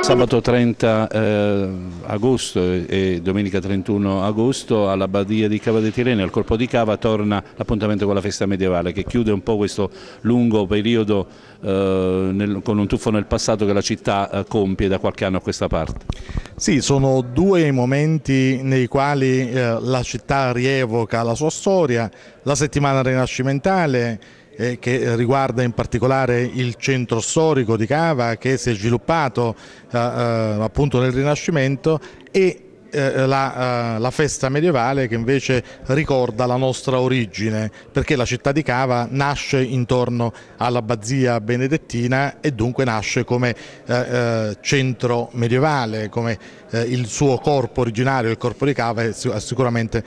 Sabato 30 eh, agosto e domenica 31 agosto alla Badia di Cava dei Tirreni, al Corpo di Cava, torna l'appuntamento con la festa medievale che chiude un po' questo lungo periodo eh, nel, con un tuffo nel passato che la città eh, compie da qualche anno a questa parte. Sì, sono due momenti nei quali eh, la città rievoca la sua storia, la settimana rinascimentale eh, che riguarda in particolare il centro storico di Cava che si è sviluppato eh, eh appunto nel Rinascimento e eh, la, eh, la, festa medievale che invece ricorda la nostra origine, perché la città di Cava nasce intorno all'abbazia benedettina e dunque nasce come eh, centro medievale, come il suo corpo originario, il corpo di Cava, ha sicuramente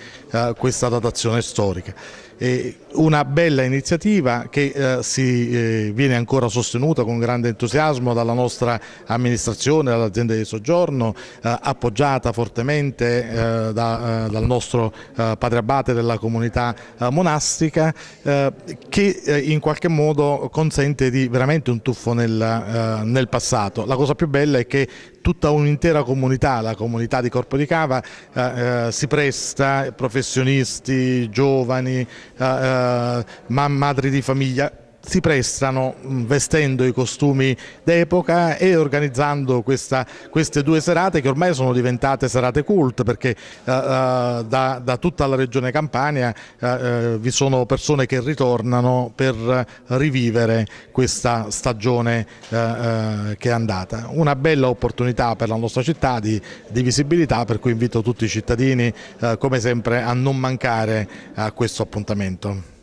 questa datazione storica una bella iniziativa che si, viene ancora sostenuta con grande entusiasmo dalla nostra amministrazione, dall'azienda di soggiorno, appoggiata fortemente direttamente eh, da, eh, dal nostro eh, padre abate della comunità eh, monastica eh, che eh, in qualche modo consente di veramente un tuffo nel, nel passato. La cosa più bella è che tutta un'intera comunità, la comunità di Corpo di Cava, eh, eh, si presta, professionisti, giovani, eh, madri di famiglia, si prestano mm, vestendo i costumi d'epoca e organizzando questa, queste due serate che ormai sono diventate serate cult perché eh, eh da, da, tutta la regione Campania eh, eh, vi sono persone che ritornano per rivivere questa stagione eh, eh, che è andata. Una bella opportunità per la nostra città di, di visibilità per cui invito tutti i cittadini come sempre a non mancare a questo appuntamento.